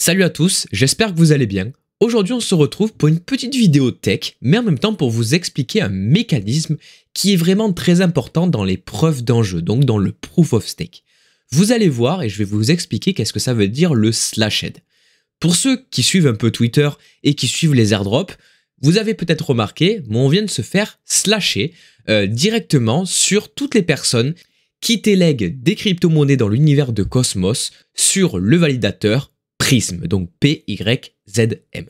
Salut à tous, j'espère que vous allez bien. Aujourd'hui on se retrouve pour une petite vidéo tech, mais en même temps pour vous expliquer un mécanisme qui est vraiment très important dans les preuves d'enjeu, donc dans le proof of stake. Vous allez voir et je vais vous expliquer qu'est-ce que ça veut dire le slashed. Pour ceux qui suivent un peu Twitter et qui suivent les airdrops, vous avez peut-être remarqué, mais on vient de se faire slasher euh, directement sur toutes les personnes qui téléguent des crypto-monnaies dans l'univers de Cosmos sur le validateur Prism, donc P-Y-Z-M.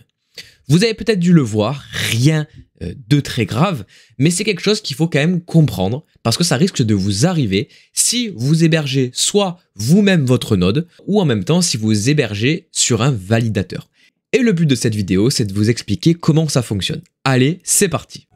Vous avez peut-être dû le voir, rien euh, de très grave, mais c'est quelque chose qu'il faut quand même comprendre parce que ça risque de vous arriver si vous hébergez soit vous-même votre node ou en même temps si vous hébergez sur un validateur. Et le but de cette vidéo, c'est de vous expliquer comment ça fonctionne. Allez, c'est parti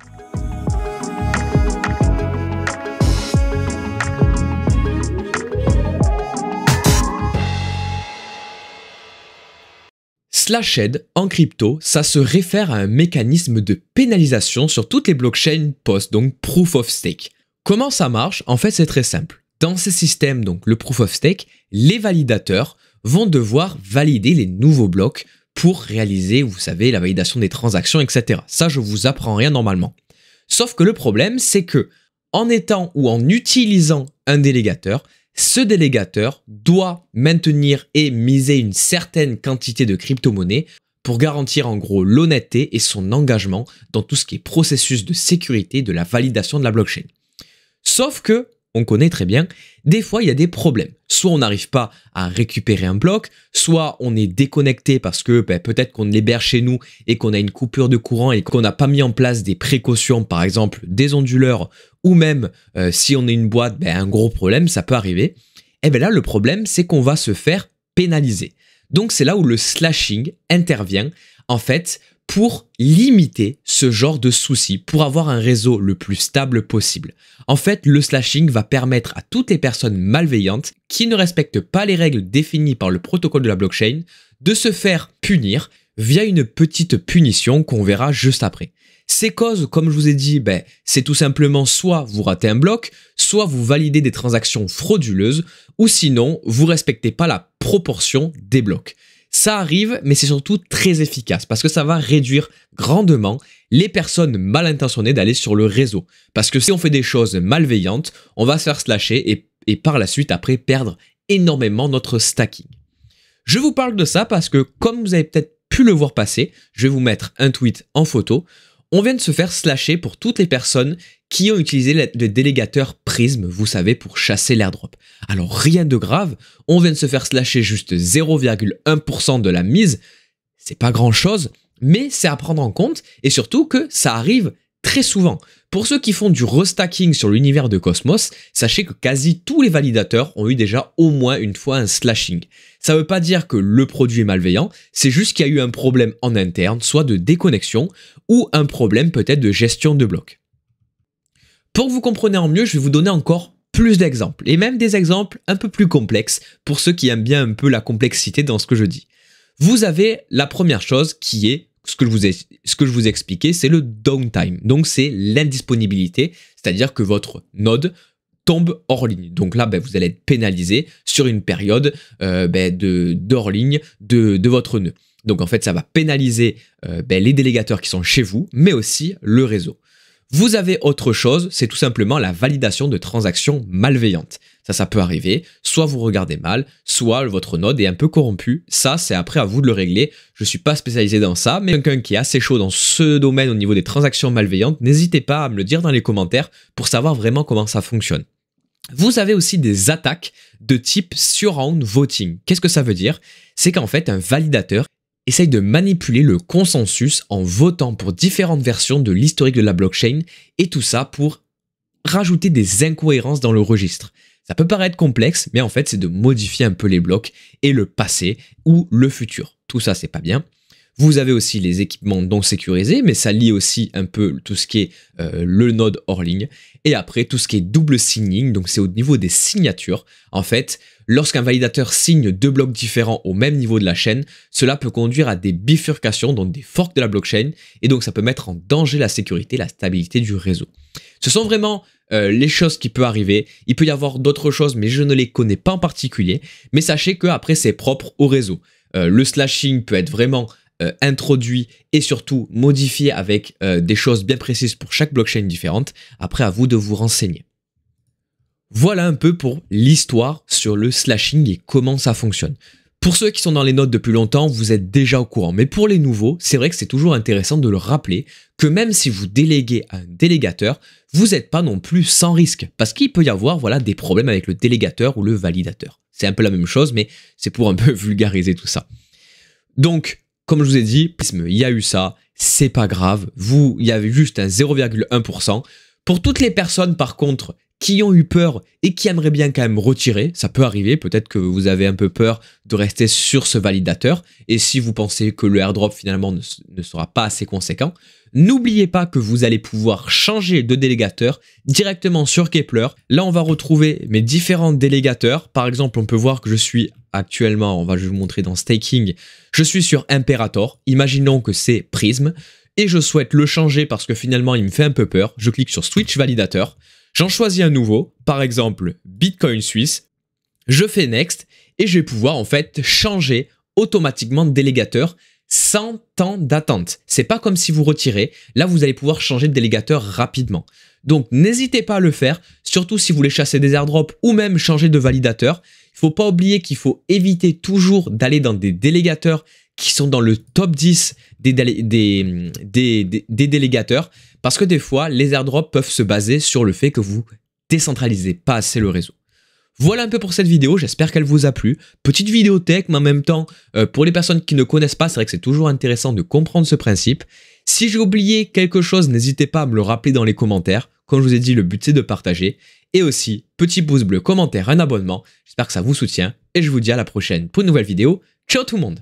Slashed, en crypto, ça se réfère à un mécanisme de pénalisation sur toutes les blockchains post, donc proof of stake. Comment ça marche En fait, c'est très simple. Dans ces systèmes, donc le proof of stake, les validateurs vont devoir valider les nouveaux blocs pour réaliser, vous savez, la validation des transactions, etc. Ça, je vous apprends rien normalement. Sauf que le problème, c'est que en étant ou en utilisant un délégateur, ce délégateur doit maintenir et miser une certaine quantité de crypto-monnaie pour garantir en gros l'honnêteté et son engagement dans tout ce qui est processus de sécurité de la validation de la blockchain. Sauf que on connaît très bien, des fois il y a des problèmes. Soit on n'arrive pas à récupérer un bloc, soit on est déconnecté parce que ben, peut-être qu'on l'héberge chez nous et qu'on a une coupure de courant et qu'on n'a pas mis en place des précautions, par exemple des onduleurs, ou même euh, si on est une boîte, ben, un gros problème, ça peut arriver. Et eh bien là, le problème, c'est qu'on va se faire pénaliser. Donc c'est là où le slashing intervient, en fait, pour limiter ce genre de soucis, pour avoir un réseau le plus stable possible. En fait, le slashing va permettre à toutes les personnes malveillantes qui ne respectent pas les règles définies par le protocole de la blockchain de se faire punir via une petite punition qu'on verra juste après. Ces causes, comme je vous ai dit, ben, c'est tout simplement soit vous ratez un bloc, soit vous validez des transactions frauduleuses, ou sinon vous respectez pas la proportion des blocs. Ça arrive, mais c'est surtout très efficace parce que ça va réduire grandement les personnes mal intentionnées d'aller sur le réseau. Parce que si on fait des choses malveillantes, on va se faire slasher et, et par la suite après perdre énormément notre stacking. Je vous parle de ça parce que comme vous avez peut-être pu le voir passer, je vais vous mettre un tweet en photo on vient de se faire slasher pour toutes les personnes qui ont utilisé le délégateur Prism, vous savez, pour chasser l'airdrop. Alors rien de grave, on vient de se faire slasher juste 0,1% de la mise, c'est pas grand chose, mais c'est à prendre en compte, et surtout que ça arrive très souvent. Pour ceux qui font du restacking sur l'univers de Cosmos, sachez que quasi tous les validateurs ont eu déjà au moins une fois un slashing. Ça ne veut pas dire que le produit est malveillant, c'est juste qu'il y a eu un problème en interne, soit de déconnexion, ou un problème peut-être de gestion de blocs. Pour que vous compreniez en mieux, je vais vous donner encore plus d'exemples, et même des exemples un peu plus complexes, pour ceux qui aiment bien un peu la complexité dans ce que je dis. Vous avez la première chose qui est ce que je vous ai, ce que je vous expliqué, c'est le downtime. Donc, c'est l'indisponibilité, c'est-à-dire que votre node tombe hors ligne. Donc là, ben, vous allez être pénalisé sur une période euh, ben, de, d'hors ligne de, votre nœud. Donc en fait, ça va pénaliser euh, ben, les délégateurs qui sont chez vous, mais aussi le réseau. Vous avez autre chose, c'est tout simplement la validation de transactions malveillantes. Ça, ça peut arriver. Soit vous regardez mal, soit votre node est un peu corrompu. Ça, c'est après à vous de le régler. Je ne suis pas spécialisé dans ça, mais quelqu'un qui est assez chaud dans ce domaine au niveau des transactions malveillantes, n'hésitez pas à me le dire dans les commentaires pour savoir vraiment comment ça fonctionne. Vous avez aussi des attaques de type surround voting. Qu'est-ce que ça veut dire C'est qu'en fait, un validateur essaye de manipuler le consensus en votant pour différentes versions de l'historique de la blockchain et tout ça pour rajouter des incohérences dans le registre. Ça peut paraître complexe, mais en fait, c'est de modifier un peu les blocs et le passé ou le futur. Tout ça, c'est pas bien. Vous avez aussi les équipements non sécurisés, mais ça lie aussi un peu tout ce qui est euh, le node hors ligne. Et après, tout ce qui est double signing, donc c'est au niveau des signatures. En fait, lorsqu'un validateur signe deux blocs différents au même niveau de la chaîne, cela peut conduire à des bifurcations, donc des forks de la blockchain, et donc ça peut mettre en danger la sécurité, la stabilité du réseau. Ce sont vraiment euh, les choses qui peuvent arriver. Il peut y avoir d'autres choses, mais je ne les connais pas en particulier. Mais sachez que après, c'est propre au réseau. Euh, le slashing peut être vraiment euh, introduit et surtout modifié avec euh, des choses bien précises pour chaque blockchain différente. Après, à vous de vous renseigner. Voilà un peu pour l'histoire sur le slashing et comment ça fonctionne. Pour ceux qui sont dans les notes depuis longtemps, vous êtes déjà au courant. Mais pour les nouveaux, c'est vrai que c'est toujours intéressant de le rappeler que même si vous déléguez à un délégateur, vous n'êtes pas non plus sans risque. Parce qu'il peut y avoir voilà, des problèmes avec le délégateur ou le validateur. C'est un peu la même chose, mais c'est pour un peu vulgariser tout ça. Donc, comme je vous ai dit, il y a eu ça, c'est pas grave, vous, il y avait juste un 0,1%. Pour toutes les personnes, par contre, qui ont eu peur et qui aimeraient bien quand même retirer. Ça peut arriver, peut-être que vous avez un peu peur de rester sur ce validateur. Et si vous pensez que le airdrop finalement ne, sera pas assez conséquent, n'oubliez pas que vous allez pouvoir changer de délégateur directement sur Kepler. Là, on va retrouver mes différents délégateurs. Par exemple, on peut voir que je suis actuellement, on va vous montrer dans Staking, je suis sur Imperator. Imaginons que c'est Prism et je souhaite le changer parce que finalement il me fait un peu peur. Je clique sur Switch Validateur. J'en choisis un nouveau, par exemple Bitcoin Suisse. Je fais Next et je vais pouvoir en fait changer automatiquement de délégateur sans temps d'attente. C'est pas comme si vous retirez. Là, vous allez pouvoir changer de délégateur rapidement. Donc, n'hésitez pas à le faire, surtout si vous voulez chasser des airdrops ou même changer de validateur. Il faut pas oublier qu'il faut éviter toujours d'aller dans des délégateurs qui sont dans le top 10 des, des, des, délégateurs, parce que des fois, les airdrops peuvent se baser sur le fait que vous décentralisez pas assez le réseau. Voilà un peu pour cette vidéo, j'espère qu'elle vous a plu. Petite vidéo tech, mais en même temps, euh, pour les personnes qui ne connaissent pas, c'est vrai que c'est toujours intéressant de comprendre ce principe. Si j'ai oublié quelque chose, n'hésitez pas à me le rappeler dans les commentaires. Comme je vous ai dit, le but c'est de partager. Et aussi, petit pouce bleu, commentaire, un abonnement. J'espère que ça vous soutient. Et je vous dis à la prochaine pour une nouvelle vidéo. Ciao tout le monde